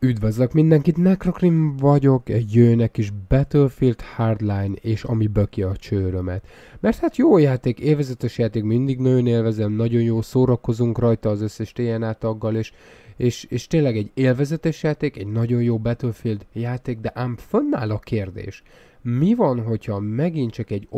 Üdvözlök mindenkit, Necrocrim vagyok, egy jönnek is Battlefield Hardline, és ami böki a csőrömet. Mert hát jó játék, élvezetes játék, mindig nagyon élvezem, nagyon jó szórakozunk rajta az összes TNA taggal, és, és, és tényleg egy élvezetes játék, egy nagyon jó Battlefield játék, de ám fönnáll a kérdés. Mi van, hogyha megint csak egy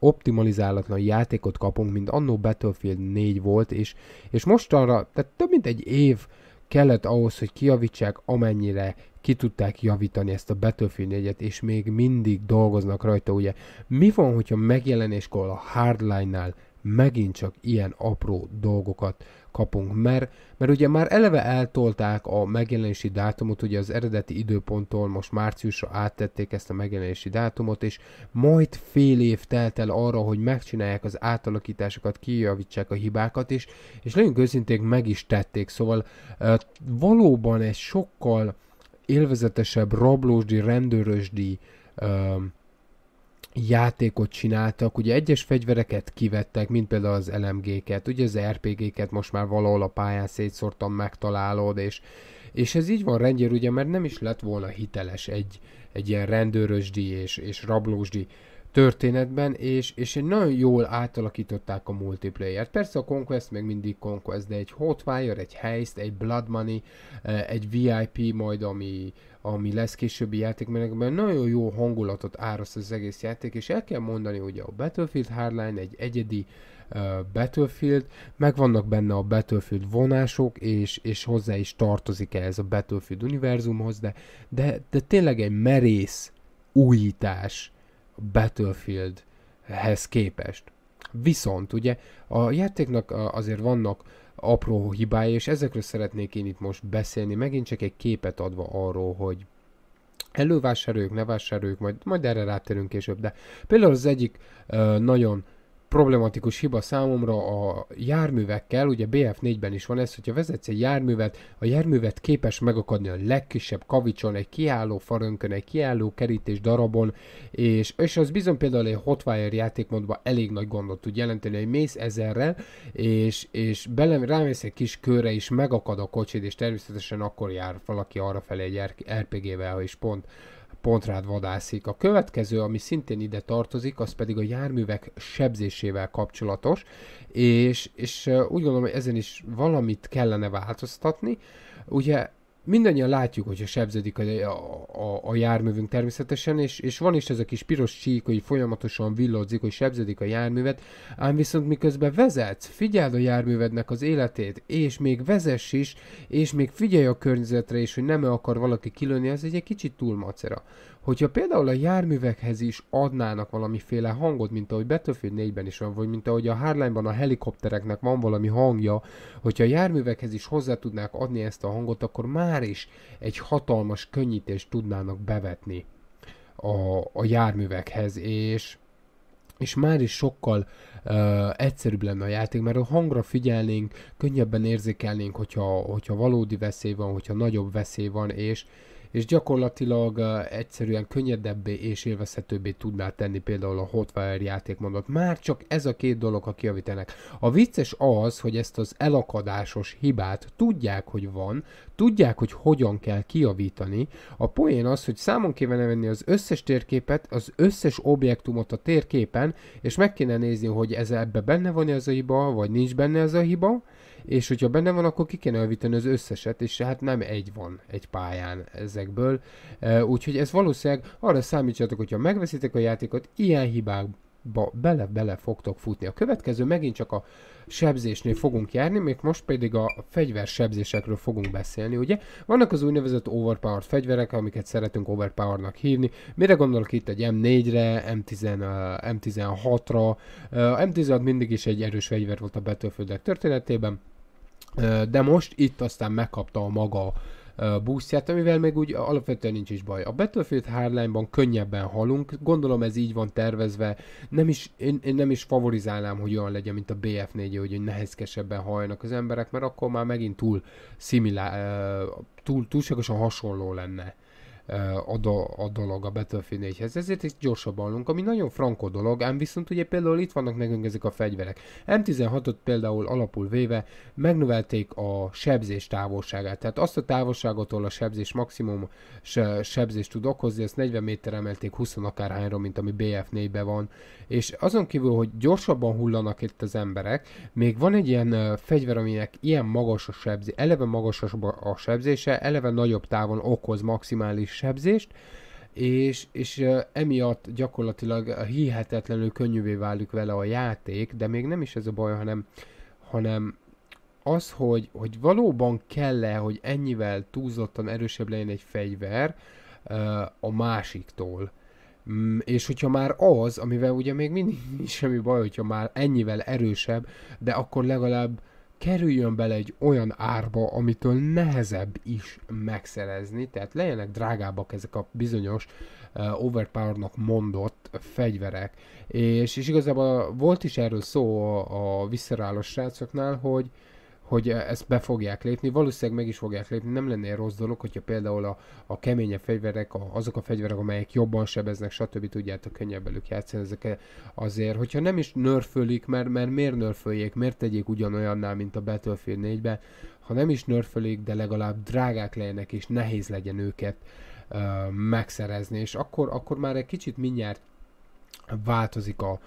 optimalizálatlan játékot kapunk, mint annó Battlefield 4 volt, és, és mostanra, tehát több mint egy év kellett ahhoz, hogy kiavítsák, amennyire ki tudták javítani ezt a Battlefield 4 és még mindig dolgoznak rajta, ugye. Mi van, hogyha megjelenéskor a Hardline-nál megint csak ilyen apró dolgokat kapunk, mert, mert ugye már eleve eltolták a megjelenési dátumot, ugye az eredeti időponttól most márciusra áttették ezt a megjelenési dátumot, és majd fél év telt el arra, hogy megcsinálják az átalakításokat, kijavítsák a hibákat, is és legyünk őszintén meg is tették, szóval valóban egy sokkal élvezetesebb rablósdi, rendőrösdi játékot csináltak, ugye egyes fegyvereket kivettek, mint például az LMG-ket, ugye az RPG-ket most már valahol a pályán szétszórtan megtalálod, és, és ez így van rendjér, ugye, mert nem is lett volna hiteles egy, egy ilyen rendőrösdi és, és rablósdi történetben, és, és nagyon jól átalakították a multiplayer-t. Persze a Conquest még mindig Conquest, de egy Hotwire, egy Heist, egy Blood Money, eh, egy VIP majd, ami ami lesz későbbi játékmenekben, nagyon jó hangulatot áraszt az egész játék, és el kell mondani, hogy a Battlefield Hardline egy egyedi uh, Battlefield, meg vannak benne a Battlefield vonások, és, és hozzá is tartozik ehhez a Battlefield univerzumhoz, de, de, de tényleg egy merész újítás Battlefield hez képest. Viszont ugye a játéknak azért vannak apró hibái, és ezekről szeretnék én itt most beszélni, megint csak egy képet adva arról, hogy elővásároljuk, ne majd, majd erre ráterünk később, de például az egyik ö, nagyon problematikus hiba számomra a járművekkel, ugye BF4-ben is van ez, hogyha vezetsz egy járművet, a járművet képes megakadni a legkisebb kavicson, egy kiálló farönkön, egy kiálló kerítés darabon, és, és az bizony például egy Hotwire játékmódban elég nagy gondot tud jelenteni, hogy mész ezerrel, és, és bele, rámész egy kis körre, és megakad a kocsid, és természetesen akkor jár valaki arra felé egy RPG-vel, és pont pont rád vadászik. A következő, ami szintén ide tartozik, az pedig a járművek sebzésével kapcsolatos, és, és úgy gondolom, hogy ezen is valamit kellene változtatni. Ugye mindannyian látjuk, hogyha sebződik a, a, a járművünk természetesen, és, és van is ez a kis piros csík, hogy folyamatosan villodzik, hogy sebződik a járművet, ám viszont miközben vezetsz, figyeld a járművednek az életét, és még vezess is, és még figyelj a környezetre is, hogy nem akar valaki kilőni, ez egy, egy kicsit túl macera. Hogyha például a járművekhez is adnának valamiféle hangot, mint ahogy Battlefield 4-ben is van, vagy mint ahogy a Hardline-ban a helikoptereknek van valami hangja, hogyha a járművekhez is hozzá tudnák adni ezt a hangot, akkor már is egy hatalmas könnyítést tudnának bevetni a, a járművekhez, és és már is sokkal uh, egyszerűbb lenne a játék, mert a hangra figyelnénk, könnyebben érzékelnénk, hogyha, hogyha valódi veszély van, hogyha nagyobb veszély van, és, és gyakorlatilag egyszerűen könnyedebbé és élvezhetőbbé tudná tenni például a Hotwire játékmódot. Már csak ez a két dolog, a kiavítenek. A vicces az, hogy ezt az elakadásos hibát tudják, hogy van, tudják, hogy hogyan kell kiavítani. A poén az, hogy számon kéne venni az összes térképet, az összes objektumot a térképen, és meg kéne nézni, hogy ez ebbe benne van ez a hiba, vagy nincs benne ez a hiba, és hogyha benne van, akkor ki kéne javítani az összeset, és hát nem egy van egy pályán ezekből. Úgyhogy ez valószínűleg arra számítsatok, hogyha megveszitek a játékot, ilyen hibák bele-bele fogtok futni. A következő megint csak a sebzésnél fogunk járni, még most pedig a fegyversebzésekről fogunk beszélni, ugye? Vannak az úgynevezett overpowered fegyverek, amiket szeretünk overpowernak hívni. Mire gondolok itt egy M4-re, M10, M16-ra? M16 mindig is egy erős fegyver volt a Battlefieldek történetében, de most itt aztán megkapta a maga boostját, amivel még úgy alapvetően nincs is baj. A Battlefield Hardline-ban könnyebben halunk, gondolom ez így van tervezve, nem is, én, én nem is favorizálnám, hogy olyan legyen, mint a BF4, hogy, hogy nehézkesebben hajnak az emberek, mert akkor már megint túl szimilá, túl, túlságosan hasonló lenne a, do- a dolog a Battlefield 4-hez. Ezért egy gyorsabban alunk, ami nagyon frankó dolog, ám viszont ugye például itt vannak nekünk ezek a fegyverek. M16-ot például alapul véve megnövelték a sebzés távolságát, tehát azt a távolságot, ahol a sebzés maximum se- sebzést tud okozni, ezt 40 méter emelték 20 akárhányra, mint ami BF4-ben van, és azon kívül, hogy gyorsabban hullanak itt az emberek, még van egy ilyen uh, fegyver, aminek ilyen magas a sebzés, eleve magas a sebzése, eleve nagyobb távon okoz maximális sebzést, és, és emiatt gyakorlatilag hihetetlenül könnyűvé válik vele a játék, de még nem is ez a baj, hanem, hanem az, hogy, hogy valóban kell-e, hogy ennyivel túlzottan erősebb legyen egy fegyver a másiktól. Mm, és hogyha már az, amivel ugye még mindig nincs semmi baj, hogyha már ennyivel erősebb, de akkor legalább kerüljön bele egy olyan árba, amitől nehezebb is megszerezni, tehát legyenek drágábbak ezek a bizonyos uh, overpowernak mondott fegyverek. És, és igazából volt is erről szó a, a visszarálos srácoknál, hogy hogy e- ezt be fogják lépni, valószínűleg meg is fogják lépni, nem lenne rossz dolog, hogyha például a, a keményebb fegyverek, a, azok a fegyverek, amelyek jobban sebeznek, stb. tudjátok könnyebb velük játszani ezeket azért, hogyha nem is nörfölik, mert, mert miért nörföljék, miért tegyék ugyanolyannál, mint a Battlefield 4-ben, ha nem is nörfölik, de legalább drágák legyenek, és nehéz legyen őket uh, megszerezni, és akkor, akkor már egy kicsit mindjárt változik a,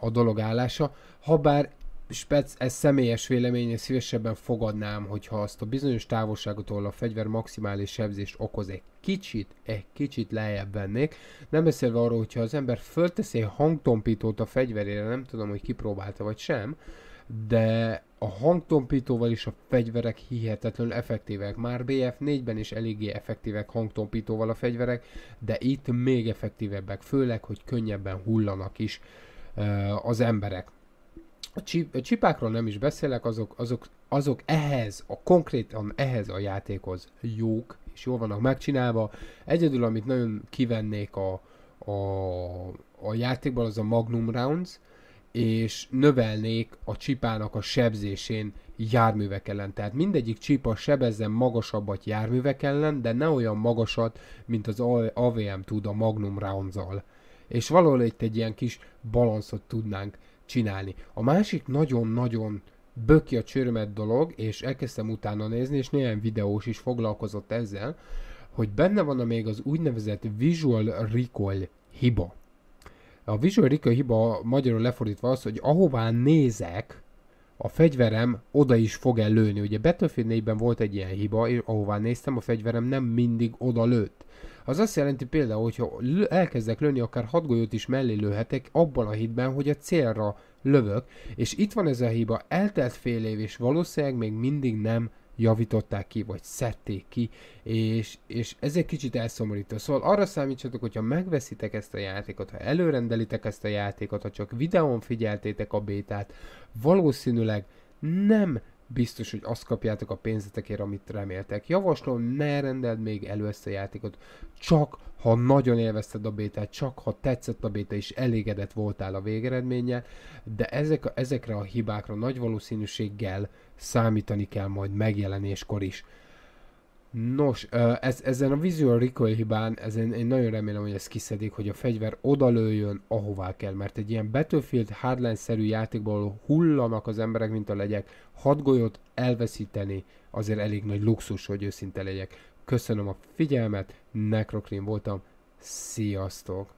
a dolog állása, ha bár Spec, ez személyes véleménye szívesebben fogadnám, hogyha azt a bizonyos távolságot ahol a fegyver maximális sebzést okoz egy kicsit, egy kicsit lejjebb vennék. Nem beszélve arról, hogyha az ember fölteszi egy hangtompítót a fegyverére, nem tudom, hogy kipróbálta vagy sem, de a hangtompítóval is a fegyverek hihetetlenül effektívek. Már BF4-ben is eléggé effektívek hangtompítóval a fegyverek, de itt még effektívebbek, főleg, hogy könnyebben hullanak is uh, az emberek a, csi- a csipákról nem is beszélek, azok, azok, azok ehhez, a konkrétan ehhez a játékhoz jók, és jól vannak megcsinálva. Egyedül, amit nagyon kivennék a, a, a játékból, az a Magnum Rounds, és növelnék a csipának a sebzésén járművek ellen. Tehát mindegyik csipa sebezzen magasabbat járművek ellen, de ne olyan magasat, mint az AVM tud a Magnum rounds -al. És valahol itt egy ilyen kis balanszot tudnánk csinálni. A másik nagyon-nagyon böki a csörömet dolog, és elkezdtem utána nézni, és néhány videós is foglalkozott ezzel, hogy benne van a még az úgynevezett visual recall hiba. A visual recall hiba magyarul lefordítva az, hogy ahová nézek, a fegyverem oda is fog el lőni. Ugye Battlefield 4-ben volt egy ilyen hiba, és ahová néztem, a fegyverem nem mindig oda lőtt. Az azt jelenti például, hogyha elkezdek lőni, akár hat golyót is mellé lőhetek, abban a hitben, hogy a célra lövök, és itt van ez a hiba, eltelt fél év, és valószínűleg még mindig nem javították ki, vagy szedték ki, és, és ez egy kicsit elszomorító. Szóval arra számítsatok, hogyha megveszitek ezt a játékot, ha előrendelitek ezt a játékot, ha csak videón figyeltétek a bétát, valószínűleg nem biztos, hogy azt kapjátok a pénzetekért, amit reméltek. Javaslom, ne rendeld még elő ezt a játékot. Csak ha nagyon élvezted a bétát, csak ha tetszett a béta és elégedett voltál a végeredménye, de ezek a, ezekre a hibákra nagy valószínűséggel számítani kell majd megjelenéskor is. Nos, ez, ezen a visual recoil hibán, ezen én nagyon remélem, hogy ezt kiszedik, hogy a fegyver odalőjön, ahová kell, mert egy ilyen Battlefield hardline-szerű játékból hullanak az emberek, mint a legyek, hat golyót elveszíteni azért elég nagy luxus, hogy őszinte legyek. Köszönöm a figyelmet, Necroclean voltam, sziasztok!